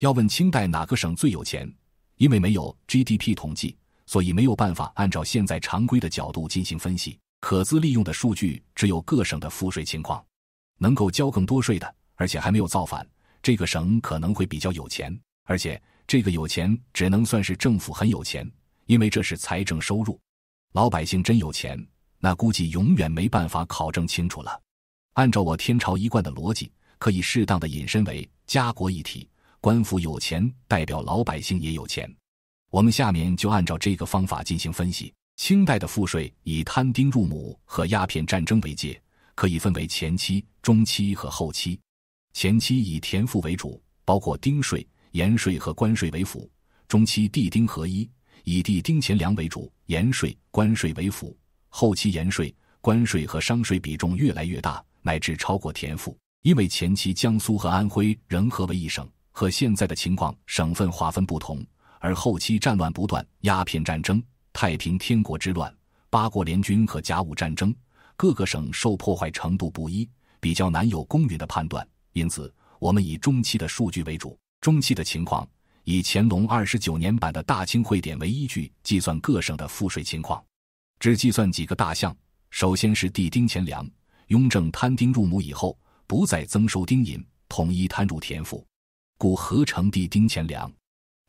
要问清代哪个省最有钱？因为没有 GDP 统计，所以没有办法按照现在常规的角度进行分析。可资利用的数据只有各省的赋税情况，能够交更多税的，而且还没有造反，这个省可能会比较有钱。而且这个有钱只能算是政府很有钱，因为这是财政收入。老百姓真有钱，那估计永远没办法考证清楚了。按照我天朝一贯的逻辑，可以适当的引申为家国一体。官府有钱，代表老百姓也有钱。我们下面就按照这个方法进行分析。清代的赋税以摊丁入亩和鸦片战争为界，可以分为前期、中期和后期。前期以田赋为主，包括丁税、盐税和关税为辅；中期地丁合一，以地丁钱粮为主，盐税、关税为辅；后期盐税、关税和商税比重越来越大，乃至超过田赋。因为前期江苏和安徽仍合为一省。和现在的情况省份划分不同，而后期战乱不断，鸦片战争、太平天国之乱、八国联军和甲午战争，各个省受破坏程度不一，比较难有公允的判断。因此，我们以中期的数据为主。中期的情况以乾隆二十九年版的《大清会典》为依据，计算各省的赋税情况，只计算几个大项。首先是地丁钱粮，雍正摊丁入亩以后，不再增收丁银，统一摊入田赋。故合成地丁钱粮，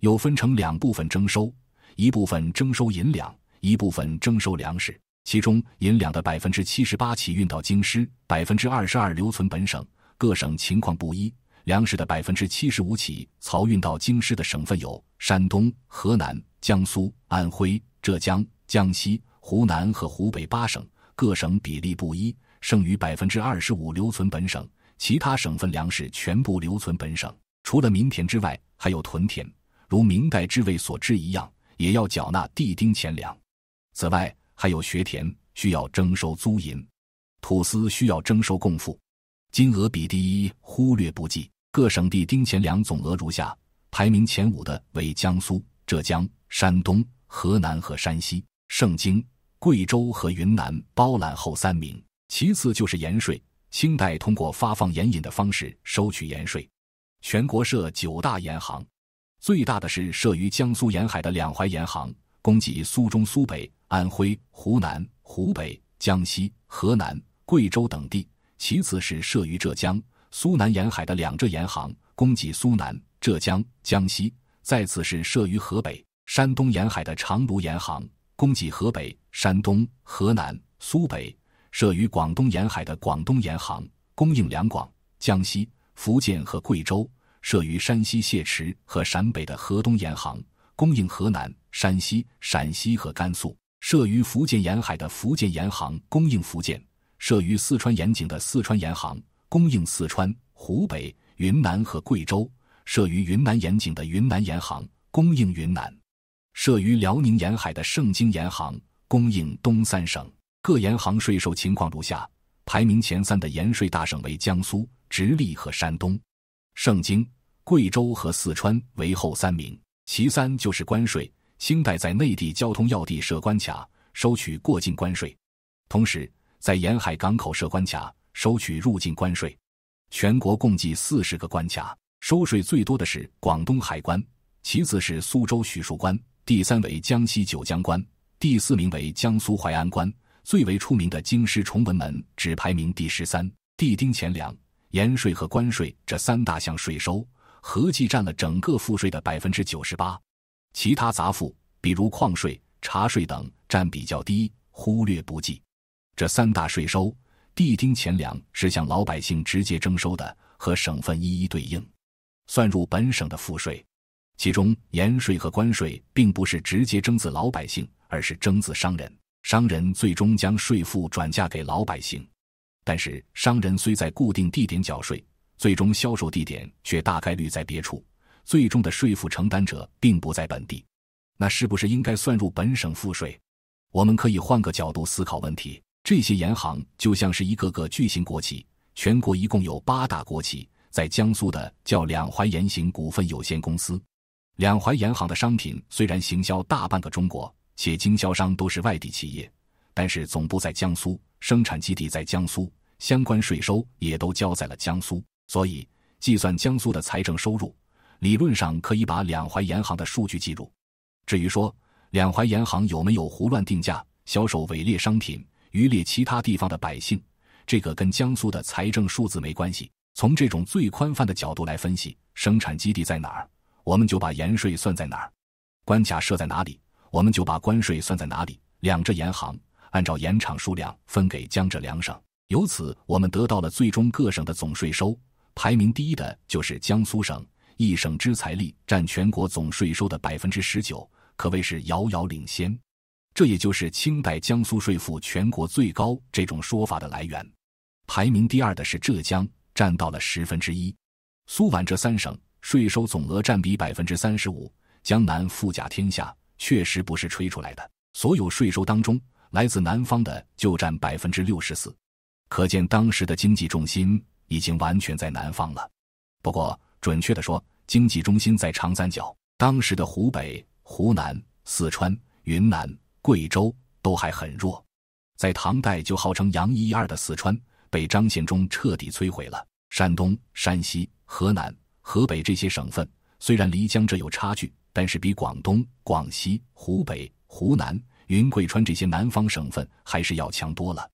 有分成两部分征收，一部分征收银两，一部分征收粮食。其中银两的百分之七十八起运到京师，百分之二十二留存本省。各省情况不一。粮食的百分之七十五起漕运到京师的省份有山东、河南、江苏、安徽、浙江、江西、湖南和湖北八省，各省比例不一。剩余百分之二十五留存本省，其他省份粮食全部留存本省。除了民田之外，还有屯田，如明代之位所知一样，也要缴纳地丁钱粮。此外，还有学田，需要征收租银；土司需要征收贡赋，金额比第一忽略不计。各省地丁钱粮总额如下，排名前五的为江苏、浙江、山东、河南和山西，盛京、贵州和云南包揽后三名。其次就是盐税，清代通过发放盐引的方式收取盐税。全国设九大盐行，最大的是设于江苏沿海的两淮盐行，供给苏中、苏北、安徽、湖南、湖北、江西、河南、贵州等地；其次是设于浙江苏南沿海的两浙盐行，供给苏南、浙江、江西；再次是设于河北、山东沿海的长芦盐行，供给河北、山东、河南、苏北；设于广东沿海的广东盐行，供应两广、江西。福建和贵州设于山西谢池和陕北的河东沿行，供应河南、山西、陕西和甘肃；设于福建沿海的福建沿行，供应福建；设于四川盐井的四川沿行，供应四川、湖北、云南和贵州；设于云南盐井的云南沿行，供应云南；设于辽宁沿海的盛京沿行，供应东三省。各盐行税收情况如下：排名前三的盐税大省为江苏。直隶和山东、盛京、贵州和四川为后三名。其三就是关税。清代在内地交通要地设关卡，收取过境关税；同时在沿海港口设关卡，收取入境关税。全国共计四十个关卡，收税最多的是广东海关，其次是苏州徐树关，第三为江西九江关，第四名为江苏淮安关。最为出名的京师崇文门只排名第十三。地丁钱粮。盐税和关税这三大项税收合计占了整个赋税的百分之九十八，其他杂赋比如矿税、茶税等占比较低，忽略不计。这三大税收，地丁钱粮是向老百姓直接征收的，和省份一一对应，算入本省的赋税。其中盐税和关税并不是直接征自老百姓，而是征自商人，商人最终将税赋转嫁给老百姓。但是，商人虽在固定地点缴税，最终销售地点却大概率在别处，最终的税负承担者并不在本地。那是不是应该算入本省赋税？我们可以换个角度思考问题：这些银行就像是一个个巨型国企，全国一共有八大国企，在江苏的叫两淮盐行股份有限公司。两淮盐行的商品虽然行销大半个中国，且经销商都是外地企业，但是总部在江苏，生产基地在江苏。相关税收也都交在了江苏，所以计算江苏的财政收入，理论上可以把两淮盐行的数据计入。至于说两淮盐行有没有胡乱定价、销售伪劣商品、渔猎其他地方的百姓，这个跟江苏的财政数字没关系。从这种最宽泛的角度来分析，生产基地在哪儿，我们就把盐税算在哪儿；关卡设在哪里，我们就把关税算在哪里。两浙盐行按照盐场数量分给江浙两省。由此，我们得到了最终各省的总税收，排名第一的就是江苏省，一省之财力占全国总税收的百分之十九，可谓是遥遥领先。这也就是清代江苏税负全国最高这种说法的来源。排名第二的是浙江，占到了十分之一。苏皖这三省税收总额占比百分之三十五，江南富甲天下，确实不是吹出来的。所有税收当中，来自南方的就占百分之六十四。可见当时的经济重心已经完全在南方了，不过准确的说，经济中心在长三角。当时的湖北、湖南、四川、云南、贵州都还很弱，在唐代就号称“扬一二”的四川被张献忠彻底摧毁了。山东、山西、河南、河北这些省份虽然离江浙有差距，但是比广东、广西、湖北、湖南、云贵川这些南方省份还是要强多了。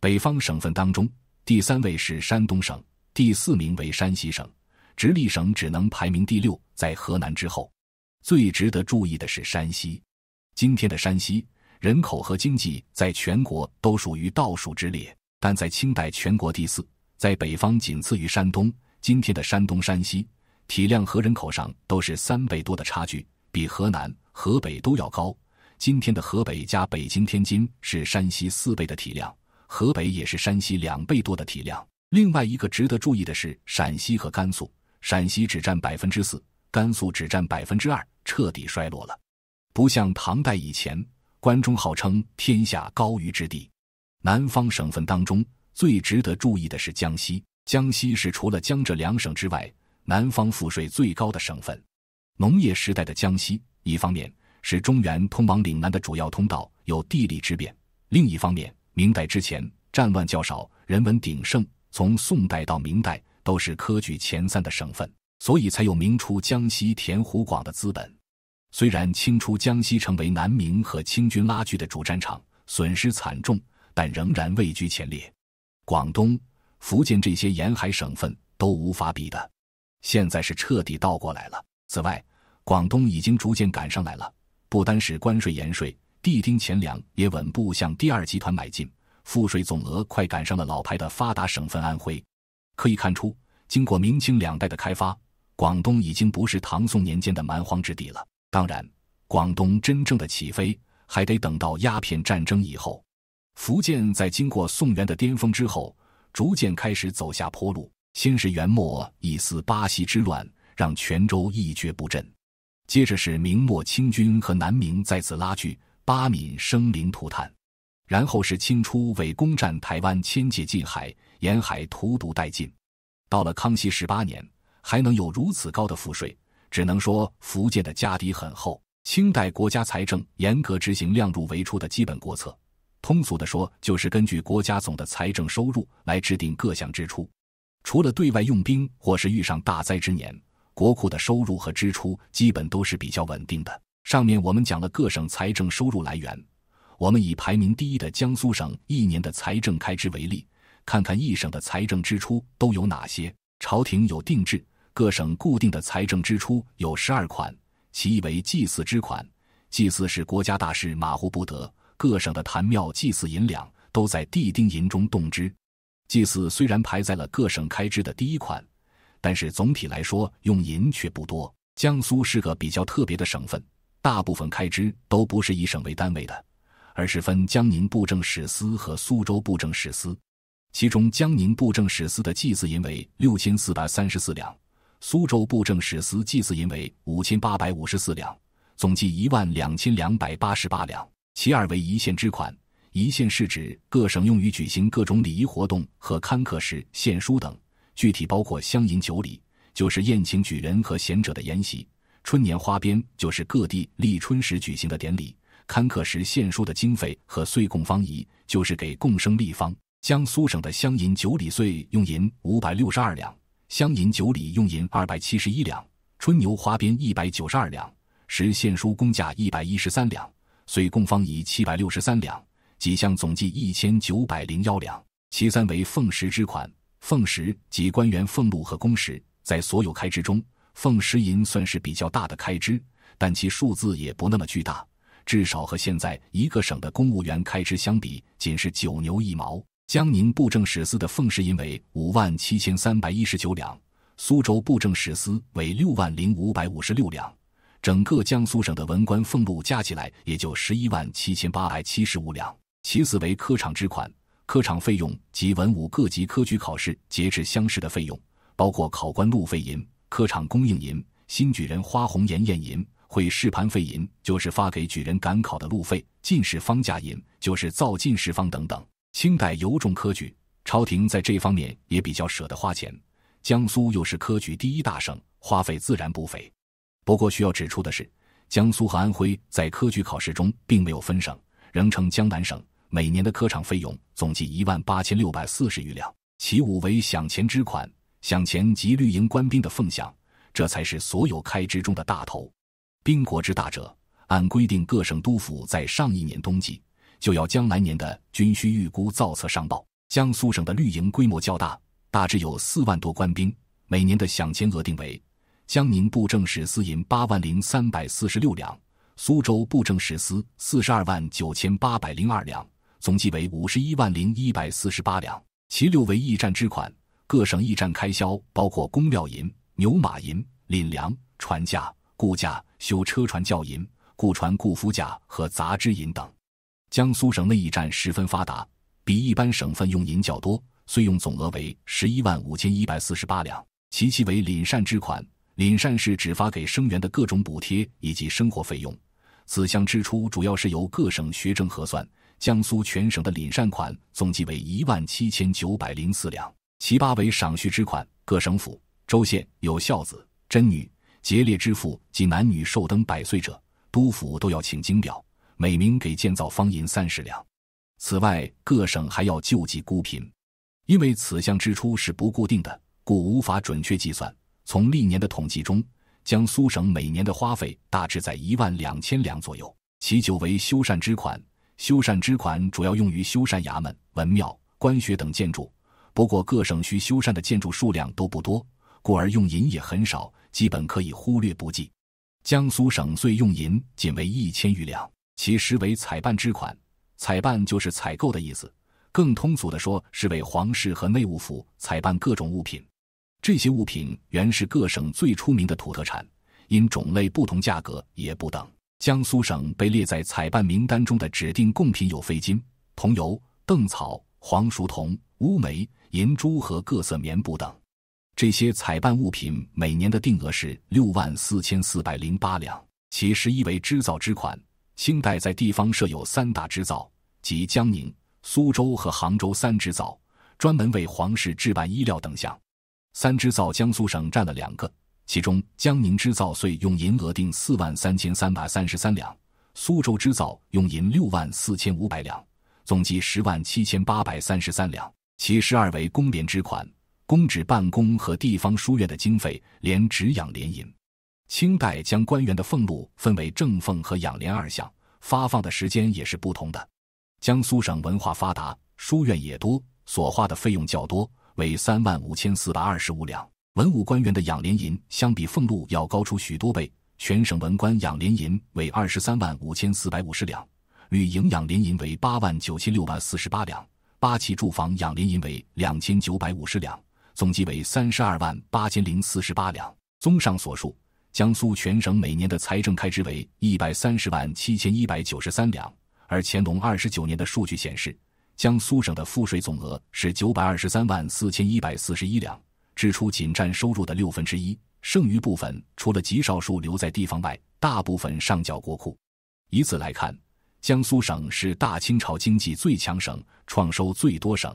北方省份当中，第三位是山东省，第四名为山西省，直隶省只能排名第六，在河南之后。最值得注意的是山西，今天的山西人口和经济在全国都属于倒数之列，但在清代全国第四，在北方仅次于山东。今天的山东、山西体量和人口上都是三倍多的差距，比河南、河北都要高。今天的河北加北京、天津是山西四倍的体量。河北也是山西两倍多的体量。另外一个值得注意的是，陕西和甘肃，陕西只占百分之四，甘肃只占百分之二，彻底衰落了。不像唐代以前，关中号称天下高于之地。南方省份当中，最值得注意的是江西。江西是除了江浙两省之外，南方赋税最高的省份。农业时代的江西，一方面是中原通往岭南的主要通道，有地理之便；另一方面，明代之前战乱较少，人文鼎盛。从宋代到明代都是科举前三的省份，所以才有明初江西填湖广的资本。虽然清初江西成为南明和清军拉锯的主战场，损失惨重，但仍然位居前列。广东、福建这些沿海省份都无法比的。现在是彻底倒过来了。此外，广东已经逐渐赶上来了，不单是关税、盐税。地丁钱粮也稳步向第二集团买进，赋税总额快赶上了老牌的发达省份安徽。可以看出，经过明清两代的开发，广东已经不是唐宋年间的蛮荒之地了。当然，广东真正的起飞还得等到鸦片战争以后。福建在经过宋元的巅峰之后，逐渐开始走下坡路。先是元末一次八西之乱，让泉州一蹶不振；接着是明末清军和南明再次拉锯。八闽生灵涂炭，然后是清初为攻占台湾，迁界近海，沿海荼毒殆尽。到了康熙十八年，还能有如此高的赋税，只能说福建的家底很厚。清代国家财政严格执行量入为出的基本国策，通俗的说就是根据国家总的财政收入来制定各项支出。除了对外用兵或是遇上大灾之年，国库的收入和支出基本都是比较稳定的。上面我们讲了各省财政收入来源，我们以排名第一的江苏省一年的财政开支为例，看看一省的财政支出都有哪些。朝廷有定制，各省固定的财政支出有十二款，其一为祭祀之款。祭祀是国家大事，马虎不得。各省的坛庙祭祀银两都在地丁银中动之。祭祀虽然排在了各省开支的第一款，但是总体来说用银却不多。江苏是个比较特别的省份。大部分开支都不是以省为单位的，而是分江宁布政使司和苏州布政使司。其中江宁布政使司的祭祀银为六千四百三十四两，苏州布政使司祭祀银为五千八百五十四两，总计一万两千两百八十八两。其二为一县之款，一县是指各省用于举行各种礼仪活动和勘课时献书等，具体包括乡银酒礼，就是宴请举人和贤者的宴席。春年花边就是各地立春时举行的典礼，刊刻时献书的经费和岁贡方仪，就是给共生立方。江苏省的乡银九里岁用银五百六十二两，乡银九里用银二百七十一两，春牛花边一百九十二两，时献书工价一百一十三两，岁贡方仪七百六十三两，几项总计一千九百零幺两。其三为俸食之款，俸食即官员俸禄和工时，在所有开支中。俸食银算是比较大的开支，但其数字也不那么巨大，至少和现在一个省的公务员开支相比，仅是九牛一毛。江宁布政使司的俸食银为五万七千三百一十九两，苏州布政使司为六万零五百五十六两，整个江苏省的文官俸禄加起来也就十一万七千八百七十五两。其次为科场支款，科场费用及文武各级科举考试、节制乡试的费用，包括考官路费银。科场供应银、新举人花红颜宴银、会试盘费银，就是发给举人赶考的路费；进士方价银，就是造进士方等等。清代尤重科举，朝廷在这方面也比较舍得花钱。江苏又是科举第一大省，花费自然不菲。不过需要指出的是，江苏和安徽在科举考试中并没有分省，仍称江南省。每年的科场费用总计一万八千六百四十余两，其五为享钱之款。饷钱及绿营官兵的俸饷，这才是所有开支中的大头。兵国之大者，按规定各省督府在上一年冬季就要将来年的军需预估造册上报。江苏省的绿营规模较大，大致有四万多官兵，每年的饷钱额定为：江宁布政使司银八万零三百四十六两，苏州布政使司四十二万九千八百零二两，总计为五十一万零一百四十八两，其六为驿站之款。各省驿站开销包括公料银、牛马银、领粮、船价、雇价、修车船教银、雇船雇夫价和杂支银等。江苏省内驿站十分发达，比一般省份用银较多，费用总额为十一万五千一百四十八两，其期为领膳支款。廪膳是只发给生员的各种补贴以及生活费用，此项支出主要是由各省学政核算。江苏全省的廪膳款总计为一万七千九百零四两。其八为赏恤之款，各省府、州、县有孝子、贞女、节烈之妇及男女寿登百岁者，督府都要请金表，每名给建造方银三十两。此外，各省还要救济孤贫。因为此项支出是不固定的，故无法准确计算。从历年的统计中，江苏省每年的花费大致在一万两千两左右。其九为修缮之款，修缮之款主要用于修缮衙门、文庙、官学等建筑。不过各省需修缮的建筑数量都不多，故而用银也很少，基本可以忽略不计。江苏省最用银仅为一千余两，其实为采办之款。采办就是采购的意思，更通俗的说是为皇室和内务府采办各种物品。这些物品原是各省最出名的土特产，因种类不同，价格也不等。江苏省被列在采办名单中的指定贡品有飞金、桐油、邓草、黄熟桐、乌梅。银珠和各色棉布等，这些采办物品每年的定额是六万四千四百零八两，其实一为织造之款。清代在地方设有三大织造，即江宁、苏州和杭州三织造，专门为皇室置办衣料等项。三织造江苏省占了两个，其中江宁织造岁用银额定四万三千三百三十三两，苏州织造用银六万四千五百两，总计十万七千八百三十三两。其十二为公廉之款，公职办公和地方书院的经费，连指养廉银。清代将官员的俸禄分为正俸和养廉二项，发放的时间也是不同的。江苏省文化发达，书院也多，所花的费用较多，为三万五千四百二十五两。文武官员的养廉银相比俸禄要高出许多倍。全省文官养廉银为二十三万五千四百五十两，与营养廉银为八万九千六百四十八两。八旗住房养廉银为两千九百五十两，总计为三十二万八千零四十八两。综上所述，江苏全省每年的财政开支为一百三十万七千一百九十三两，而乾隆二十九年的数据显示，江苏省的赋税总额是九百二十三万四千一百四十一两，支出仅占收入的六分之一，剩余部分除了极少数留在地方外，大部分上缴国库。以此来看。江苏省是大清朝经济最强省，创收最多省。